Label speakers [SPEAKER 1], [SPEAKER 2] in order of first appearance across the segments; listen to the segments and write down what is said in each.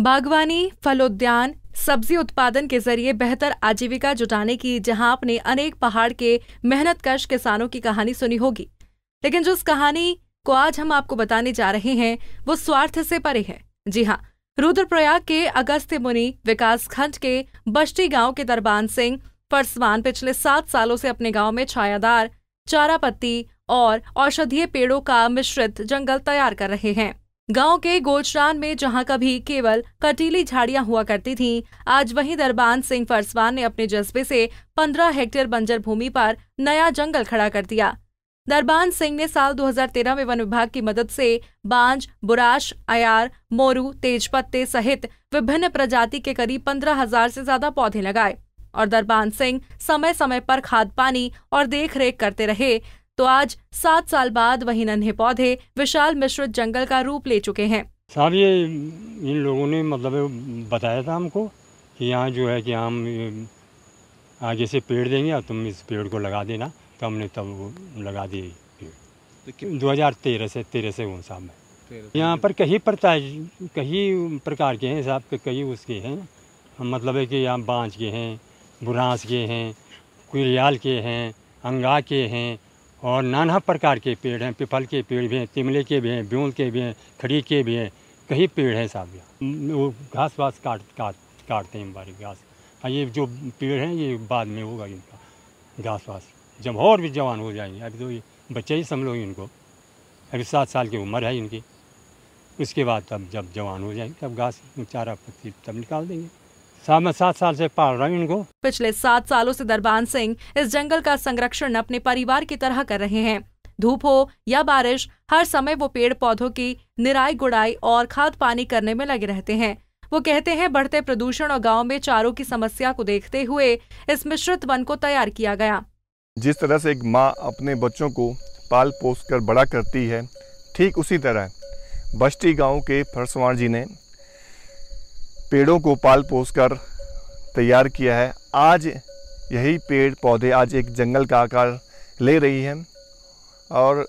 [SPEAKER 1] बागवानी फलोद्यान सब्जी उत्पादन के जरिए बेहतर आजीविका जुटाने की जहां आपने अनेक पहाड़ के मेहनतकश किसानों की कहानी सुनी होगी लेकिन जिस कहानी को आज हम आपको बताने जा रहे हैं वो स्वार्थ से परे है जी हाँ रुद्रप्रयाग के अगस्त्य मुनि विकास खंड के बस्ती गांव के दरबान सिंह फरसवान पिछले सात सालों से अपने गांव में छायादार चारा पत्ती और औषधीय पेड़ों का मिश्रित जंगल तैयार कर रहे हैं गांव के गोचरान में जहां कभी केवल कटीली झाड़ियां हुआ करती थीं, आज वहीं दरबान सिंह फरसवान ने अपने जज्बे से 15 हेक्टेयर बंजर भूमि पर नया जंगल खड़ा कर दिया दरबान सिंह ने साल 2013 में वन विभाग की मदद से बांज बुराश अयार मोरू तेजपत्ते सहित विभिन्न प्रजाति के करीब पंद्रह हजार से ज्यादा पौधे लगाए और दरबान सिंह समय समय पर खाद पानी और देख करते रहे तो आज सात साल बाद वही नन्हे पौधे विशाल मिश्रित जंगल का रूप ले चुके हैं
[SPEAKER 2] सर ये इन लोगों ने मतलब बताया था हमको कि यहाँ जो है कि हम आगे से पेड़ देंगे और तुम इस पेड़ को लगा देना तो हमने तब वो लगा दिए पेड़ तो दो हज़ार तेरह से तेरह से हूँ साहब मैं यहाँ पर कई प्रता कई प्रकार के हैं साहब के कई उसके हैं मतलब है कि यहाँ बांझ के हैं बुरांस के हैं कुरियाल के हैं अंगा के हैं और नाना प्रकार के पेड़ हैं पिपल के पेड़ भी हैं तिमले के भी हैं ब्यूल के भी हैं खड़ी के भी हैं कहीं पेड़ हैं साहब वो घास वास काट काट काटते हैं बारी घास हाँ ये जो पेड़ हैं ये बाद में होगा इनका घास वास जब और भी जवान हो जाएंगे अभी तो ये बच्चे ही समझ इनको अभी सात साल की उम्र है इनकी उसके बाद तब जब जवान हो जाएंगे तब घास चारा पत्ती तब निकाल देंगे मैं सात साल से पाल रहा हूँ इनको
[SPEAKER 1] पिछले सात सालों से दरबान सिंह इस जंगल का संरक्षण अपने परिवार की तरह कर रहे हैं धूप हो या बारिश हर समय वो पेड़ पौधों की निराई गुड़ाई और खाद पानी करने में लगे रहते हैं वो कहते हैं बढ़ते प्रदूषण और गाँव में चारों की समस्या को देखते हुए इस मिश्रित वन को तैयार किया गया
[SPEAKER 3] जिस तरह से एक माँ अपने बच्चों को पाल पोस कर बड़ा करती है ठीक उसी तरह बस्ती गांव के फरसवान जी ने पेड़ों को पाल पोस कर तैयार किया है आज यही पेड़ पौधे आज एक जंगल का आकार ले रही हैं और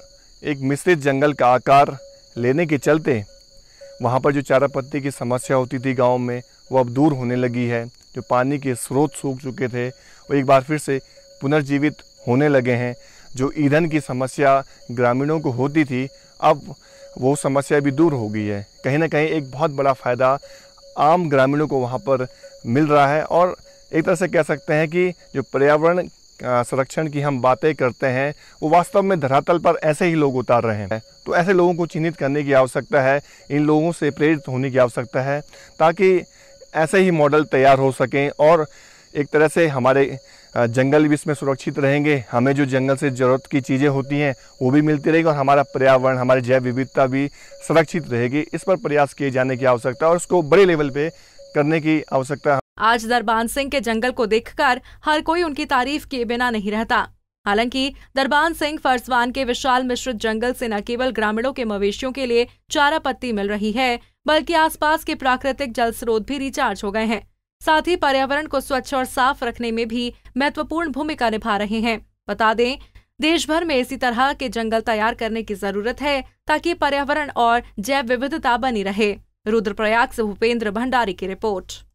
[SPEAKER 3] एक मिश्रित जंगल का आकार लेने के चलते वहाँ पर जो चारा पत्ती की समस्या होती थी गांव में वो अब दूर होने लगी है जो पानी के स्रोत सूख चुके थे वो एक बार फिर से पुनर्जीवित होने लगे हैं जो ईंधन की समस्या ग्रामीणों को होती थी अब वो समस्या भी दूर हो गई है कहीं ना कहीं एक बहुत बड़ा फ़ायदा आम ग्रामीणों को वहाँ पर मिल रहा है और एक तरह से कह सकते हैं कि जो पर्यावरण संरक्षण की हम बातें करते हैं वो वास्तव में धरातल पर ऐसे ही लोग उतार रहे हैं तो ऐसे लोगों को चिन्हित करने की आवश्यकता है इन लोगों से प्रेरित होने की आवश्यकता है ताकि ऐसे ही मॉडल तैयार हो सकें और एक तरह से हमारे जंगल भी इसमें सुरक्षित रहेंगे हमें जो जंगल से ज़रूरत की चीज़ें होती हैं वो भी मिलती रहेगी और हमारा पर्यावरण हमारी जैव विविधता भी सुरक्षित रहेगी इस पर प्रयास किए जाने की आवश्यकता और उसको बड़े लेवल पे करने की आवश्यकता
[SPEAKER 1] आज दरबान सिंह के जंगल को देखकर हर कोई उनकी तारीफ किए बिना नहीं रहता हालांकि दरबान सिंह फर्जवान के विशाल मिश्रित जंगल से न केवल ग्रामीणों के मवेशियों के लिए चारा पत्ती मिल रही है बल्कि आसपास के प्राकृतिक जल स्रोत भी रिचार्ज हो गए हैं साथ ही पर्यावरण को स्वच्छ और साफ रखने में भी महत्वपूर्ण भूमिका निभा रहे हैं बता दें देश भर में इसी तरह के जंगल तैयार करने की जरूरत है ताकि पर्यावरण और जैव विविधता बनी रहे रुद्रप्रयाग से भूपेंद्र भंडारी की रिपोर्ट